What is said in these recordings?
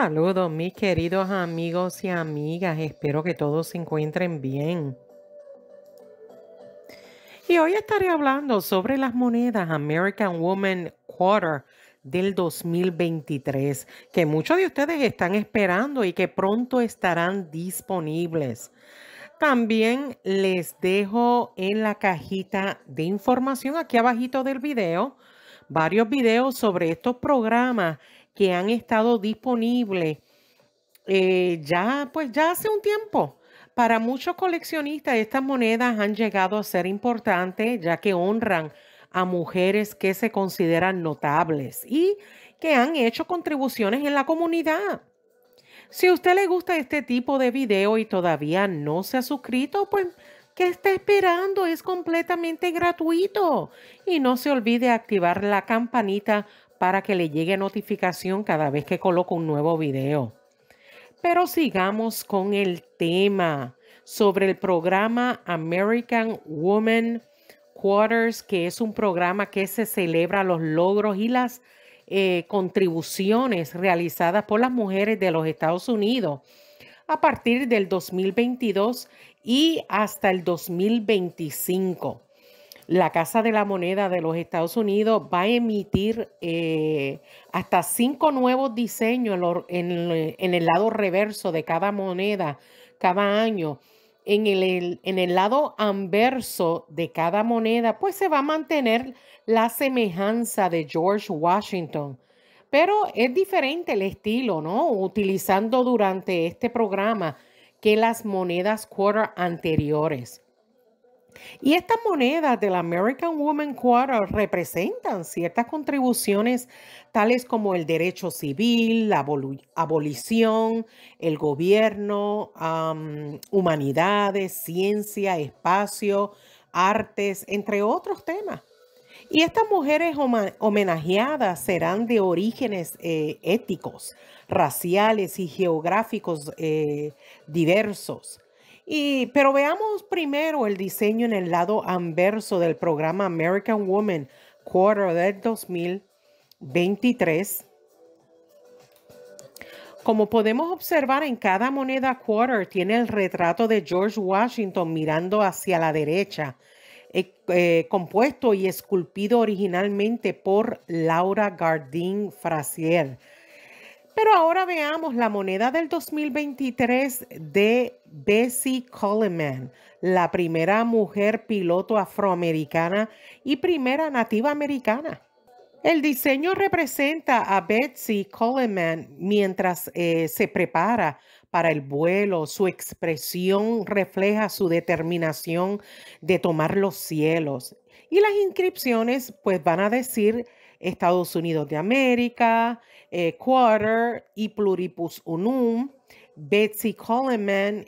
Saludos mis queridos amigos y amigas, espero que todos se encuentren bien. Y hoy estaré hablando sobre las monedas American Woman Quarter del 2023, que muchos de ustedes están esperando y que pronto estarán disponibles. También les dejo en la cajita de información aquí abajito del video varios videos sobre estos programas que han estado disponibles eh, ya, pues ya hace un tiempo. Para muchos coleccionistas, estas monedas han llegado a ser importantes ya que honran a mujeres que se consideran notables y que han hecho contribuciones en la comunidad. Si a usted le gusta este tipo de video y todavía no se ha suscrito, pues ¿qué está esperando? Es completamente gratuito. Y no se olvide activar la campanita para que le llegue notificación cada vez que coloco un nuevo video. Pero sigamos con el tema sobre el programa American Women Quarters, que es un programa que se celebra los logros y las eh, contribuciones realizadas por las mujeres de los Estados Unidos a partir del 2022 y hasta el 2025 la Casa de la Moneda de los Estados Unidos va a emitir eh, hasta cinco nuevos diseños en, el lado reverso de cada moneda cada año. En el, en el lado anverso de cada moneda, pues se va a mantener la semejanza de George Washington pero es diferente el estilo, ¿no? Utilizando durante este programa que las monedas quarter anteriores. Y estas monedas del American Woman Quarter representan ciertas contribuciones tales como el derecho civil, la abolición, el gobierno, humanidades, ciencia, espacio, artes, entre otros temas. Y estas mujeres homenajeadas serán de orígenes eh, éticos, raciales y geográficos eh, diversos pero veamos primero el diseño en el lado anverso del programa American Woman Quarter del 2023. Como podemos observar en cada moneda quarter tiene el retrato de George Washington mirando hacia la derecha, eh, eh, compuesto y esculpido originalmente por Laura Gardín Frazier pero ahora veamos la moneda del 2023 de Bessie Coleman, la primera mujer piloto afroamericana y primera nativa americana. El diseño representa a Betsy Coleman mientras eh, se prepara para el vuelo. Su expresión refleja su determinación de tomar los cielos. Y las inscripciones pues van a decir Estados Unidos de América, eh, Quarter y Pluripus Unum, Betsy Coleman,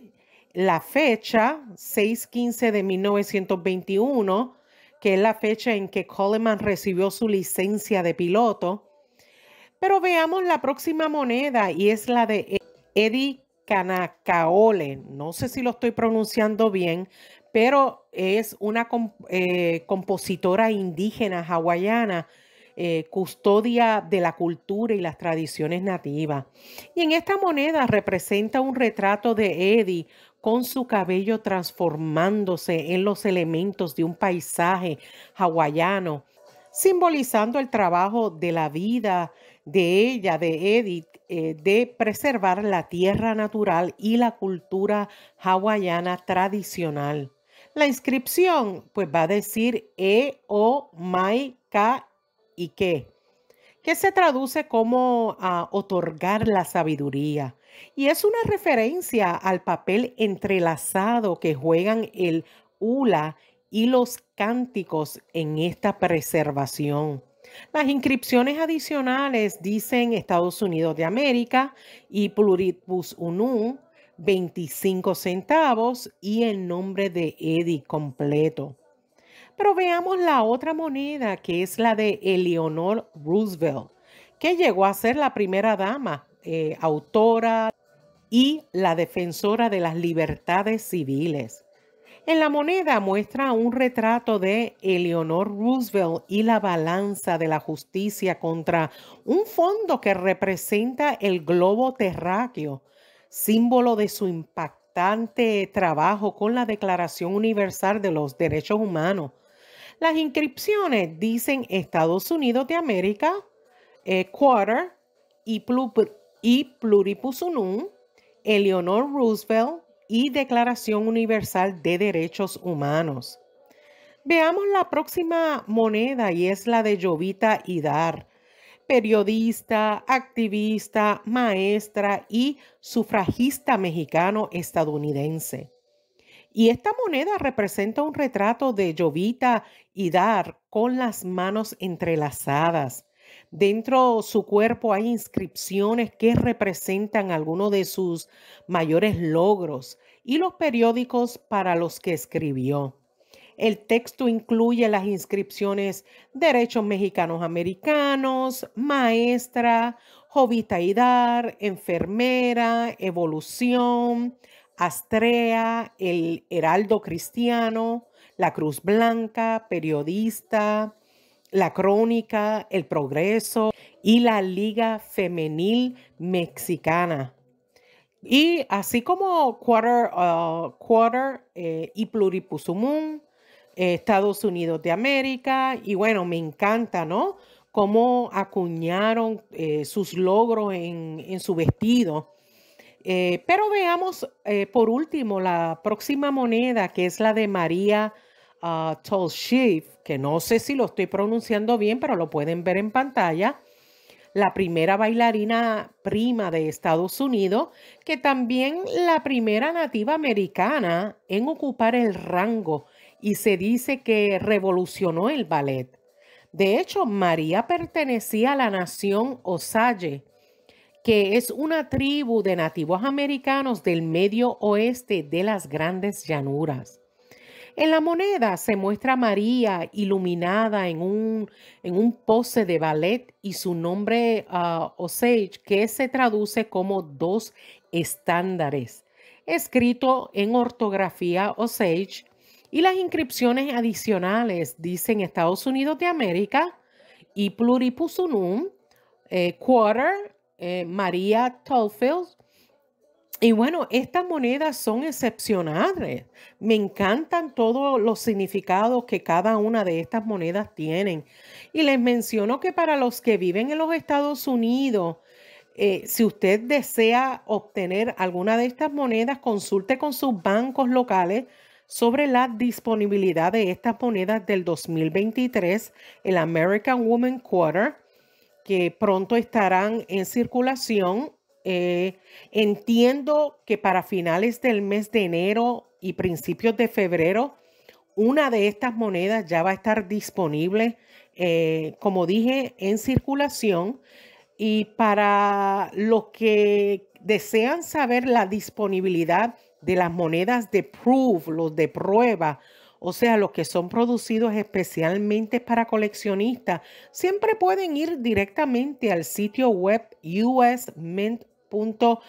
la fecha 615 de 1921, que es la fecha en que Coleman recibió su licencia de piloto. Pero veamos la próxima moneda y es la de Eddie Canacaole. No sé si lo estoy pronunciando bien, pero es una eh, compositora indígena hawaiana eh, custodia de la cultura y las tradiciones nativas. Y en esta moneda representa un retrato de Eddie con su cabello transformándose en los elementos de un paisaje hawaiano, simbolizando el trabajo de la vida de ella, de Edith, eh, de preservar la tierra natural y la cultura hawaiana tradicional. La inscripción pues va a decir E O Mai e y qué, que se traduce como a ah, otorgar la sabiduría. Y es una referencia al papel entrelazado que juegan el Ula y los cánticos en esta preservación. Las inscripciones adicionales dicen Estados Unidos de América y Pluribus Unum, 25 centavos y el nombre de Eddie completo. Pero veamos la otra moneda, que es la de Eleanor Roosevelt, que llegó a ser la primera dama, eh, autora y la defensora de las libertades civiles. En la moneda muestra un retrato de Eleanor Roosevelt y la balanza de la justicia contra un fondo que representa el globo terráqueo, símbolo de su impactante trabajo con la Declaración Universal de los Derechos Humanos las inscripciones dicen Estados Unidos de América, eh, Quarter y, Pluripusunum, Eleanor Roosevelt y Declaración Universal de Derechos Humanos. Veamos la próxima moneda y es la de Jovita Idar, periodista, activista, maestra y sufragista mexicano-estadounidense. Y esta moneda representa un retrato de Jovita y con las manos entrelazadas. Dentro de su cuerpo hay inscripciones que representan algunos de sus mayores logros y los periódicos para los que escribió. El texto incluye las inscripciones Derechos Mexicanos Americanos, Maestra, Jovita Hidar, Enfermera, Evolución, Astrea, el Heraldo Cristiano, La Cruz Blanca, Periodista, La Crónica, El Progreso y la Liga Femenil Mexicana. Y así como Quarter, uh, eh, y Pluripusumum, Estados Unidos de América, y bueno, me encanta, ¿no? Cómo acuñaron eh, sus logros en su vestido eh, pero veamos eh, por último la próxima moneda, que es la de María uh, que no sé si lo estoy pronunciando bien, pero lo pueden ver en pantalla. La primera bailarina prima de Estados Unidos, que también la primera nativa americana en ocupar el rango y se dice que revolucionó el ballet. De hecho, María pertenecía a la nación Osage, que es una tribu de nativos americanos del medio oeste de las grandes llanuras. En la moneda se muestra María iluminada en un, en un pose de ballet y su nombre ah, Osage, que se traduce como dos estándares, escrito en ortografía Osage. Y las inscripciones adicionales dicen Estados Unidos de América y Pluripusunum, eh, Quarter eh, María Tolfield. Y bueno, estas monedas son excepcionales. Me encantan todos los significados que cada una de estas monedas tienen. Y les menciono que para los que viven en los Estados Unidos, eh, si usted desea obtener alguna de estas monedas, consulte con sus bancos locales sobre la disponibilidad de estas monedas del 2023, el American Woman Quarter que pronto estarán en circulación. Eh, entiendo que para finales del mes de enero y principios de febrero, una de estas monedas ya va a estar disponible, eh, como dije, en circulación. Y para los que desean saber la disponibilidad de las monedas de proof, los de prueba, o sea, los que son producidos especialmente para coleccionistas, siempre pueden ir directamente al sitio web usmint.gov.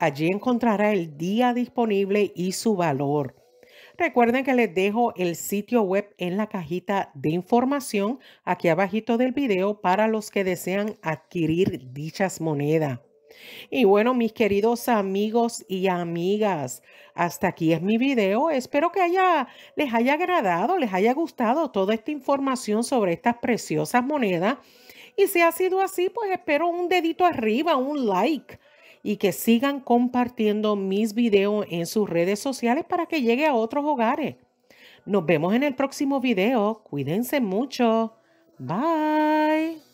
Allí encontrará el día disponible y su valor. Recuerden que les dejo el sitio web en la cajita de información aquí abajito del video para los que desean adquirir dichas monedas. Y bueno, mis queridos amigos y amigas, hasta aquí es mi video. Espero que haya, les haya agradado, les haya gustado toda esta información sobre estas preciosas monedas. Y si ha sido así, pues espero un dedito arriba, un like y que sigan compartiendo mis videos en sus redes sociales para que llegue a otros hogares. Nos vemos en el próximo video. Cuídense mucho. Bye.